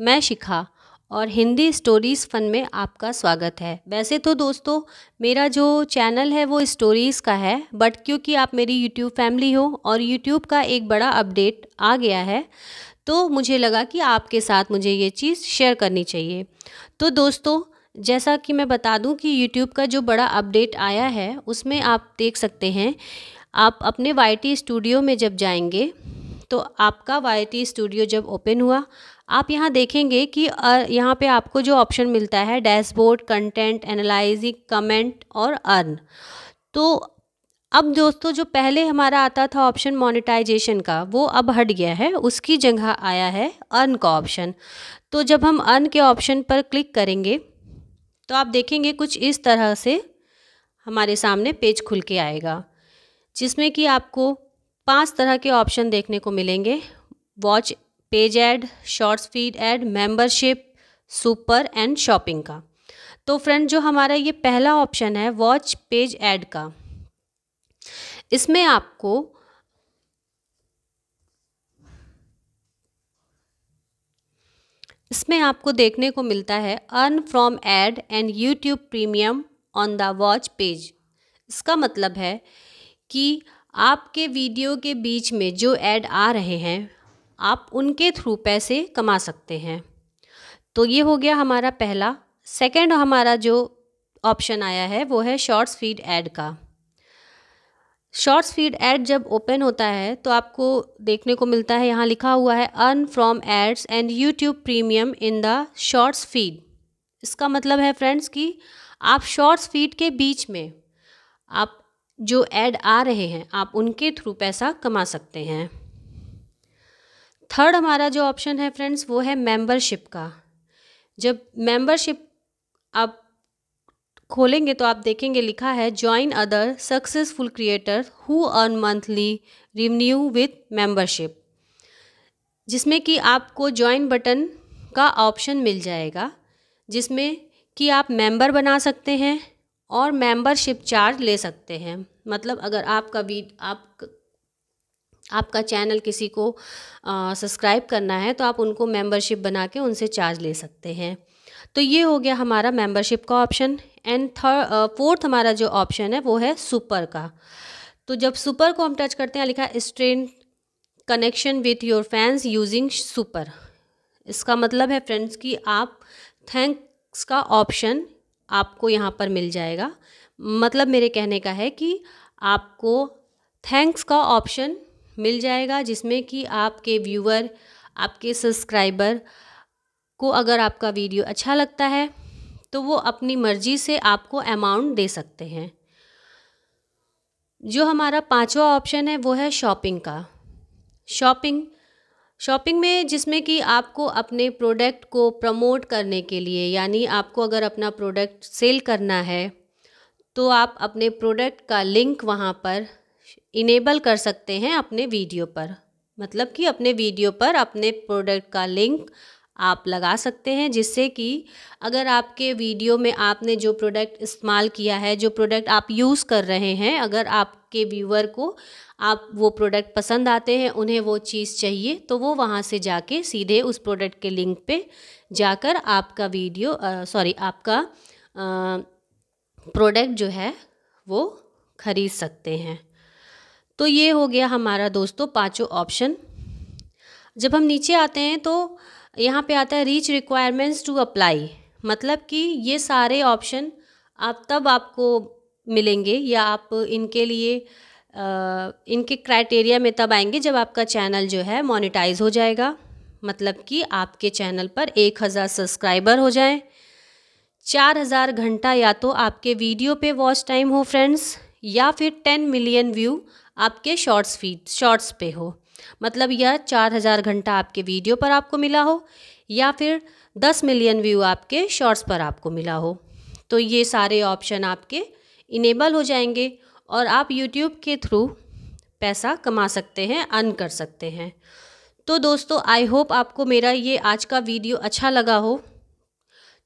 मैं शिखा और हिंदी स्टोरीज़ फ़न में आपका स्वागत है वैसे तो दोस्तों मेरा जो चैनल है वो स्टोरीज़ का है बट क्योंकि आप मेरी यूट्यूब फैमिली हो और यूट्यूब का एक बड़ा अपडेट आ गया है तो मुझे लगा कि आपके साथ मुझे ये चीज़ शेयर करनी चाहिए तो दोस्तों जैसा कि मैं बता दूं कि YouTube का जो बड़ा अपडेट आया है उसमें आप देख सकते हैं आप अपने वाई टी स्टूडियो में जब जाएंगे तो आपका वाई स्टूडियो जब ओपन हुआ आप यहाँ देखेंगे कि यहाँ पे आपको जो ऑप्शन मिलता है डैशबोर्ड कंटेंट एनालाइजिंग कमेंट और अर्न तो अब दोस्तों जो पहले हमारा आता था ऑप्शन मोनेटाइजेशन का वो अब हट गया है उसकी जगह आया है अर्न का ऑप्शन तो जब हम अर्न के ऑप्शन पर क्लिक करेंगे तो आप देखेंगे कुछ इस तरह से हमारे सामने पेज खुल के आएगा जिसमें कि आपको पांच तरह के ऑप्शन देखने को मिलेंगे watch page ad shorts feed ad membership super and shopping का तो फ्रेंड जो हमारा ये पहला ऑप्शन है वॉच पेज ऐड का इसमें आपको इसमें आपको देखने को मिलता है earn from ad and YouTube premium on the watch page इसका मतलब है कि आपके वीडियो के बीच में जो ऐड आ रहे हैं आप उनके थ्रू पैसे कमा सकते हैं तो ये हो गया हमारा पहला सेकंड हमारा जो ऑप्शन आया है वो है शॉर्ट्स फीड ऐड का शॉर्ट्स फीड ऐड जब ओपन होता है तो आपको देखने को मिलता है यहाँ लिखा हुआ है earn from ads and YouTube premium in the shorts feed इसका मतलब है फ्रेंड्स कि आप शॉर्ट्स फीड के बीच में आप जो ऐड आ रहे हैं आप उनके थ्रू पैसा कमा सकते हैं थर्ड हमारा जो ऑप्शन है फ्रेंड्स वो है मेंबरशिप का जब मेंबरशिप आप खोलेंगे तो आप देखेंगे लिखा है join other successful creator who earn monthly revenue with membership जिसमें कि आपको ज्वाइन बटन का ऑप्शन मिल जाएगा जिसमें कि आप मेंबर बना सकते हैं और मेंबरशिप चार्ज ले सकते हैं मतलब अगर आपका भी आप आपका चैनल किसी को सब्सक्राइब करना है तो आप उनको मेंबरशिप बना के उनसे चार्ज ले सकते हैं तो ये हो गया हमारा मेंबरशिप का ऑप्शन एंड थर्ड फोर्थ हमारा जो ऑप्शन है वो है सुपर का तो जब सुपर को हम टच करते हैं लिखा है strengthen connection with your fans using super इसका मतलब है फ्रेंड्स कि आप थैंक्स का ऑप्शन आपको यहाँ पर मिल जाएगा मतलब मेरे कहने का है कि आपको थैंक्स का ऑप्शन मिल जाएगा जिसमें कि आपके व्यूअर आपके सब्सक्राइबर को अगर आपका वीडियो अच्छा लगता है तो वो अपनी मर्ज़ी से आपको अमाउंट दे सकते हैं जो हमारा पांचवा ऑप्शन है वो है शॉपिंग का शॉपिंग शॉपिंग में जिसमें कि आपको अपने प्रोडक्ट को प्रमोट करने के लिए यानी आपको अगर अपना प्रोडक्ट सेल करना है तो आप अपने प्रोडक्ट का लिंक वहाँ पर इनेबल कर सकते हैं अपने वीडियो पर मतलब कि अपने वीडियो पर अपने प्रोडक्ट का लिंक आप लगा सकते हैं जिससे कि अगर आपके वीडियो में आपने जो प्रोडक्ट इस्तेमाल किया है जो प्रोडक्ट आप यूज़ कर रहे हैं अगर आपके व्यूवर को आप वो प्रोडक्ट पसंद आते हैं उन्हें वो चीज़ चाहिए तो वो वहाँ से जाके सीधे उस प्रोडक्ट के लिंक पे जाकर आपका वीडियो सॉरी आपका प्रोडक्ट जो है वो खरीद सकते हैं तो ये हो गया हमारा दोस्तों पाँचों ऑप्शन जब हम नीचे आते हैं तो यहाँ पे आता है रीच रिक्वायरमेंट्स टू अप्लाई मतलब कि ये सारे ऑप्शन आप तब आपको मिलेंगे या आप इनके लिए आ, इनके क्राइटेरिया में तब आएंगे जब आपका चैनल जो है मोनिटाइज हो जाएगा मतलब कि आपके चैनल पर एक हज़ार सब्सक्राइबर हो जाएं चार हज़ार घंटा या तो आपके वीडियो पे वॉच टाइम हो फ्रेंड्स या फिर टेन मिलियन व्यू आपके शॉर्ट्स फीड शॉर्ट्स पे हो मतलब यह चार हज़ार घंटा आपके वीडियो पर आपको मिला हो या फिर दस मिलियन व्यू आपके शॉर्ट्स पर आपको मिला हो तो ये सारे ऑप्शन आपके इनेबल हो जाएंगे और आप यूट्यूब के थ्रू पैसा कमा सकते हैं अर्न कर सकते हैं तो दोस्तों आई होप आपको मेरा ये आज का वीडियो अच्छा लगा हो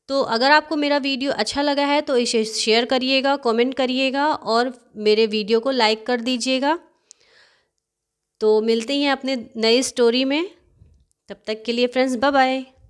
तो अगर आपको मेरा वीडियो अच्छा लगा है तो इसे शेयर करिएगा कमेंट करिएगा और मेरे वीडियो को लाइक कर दीजिएगा तो मिलते हैं अपने नए स्टोरी में तब तक के लिए फ्रेंड्स बाय बाय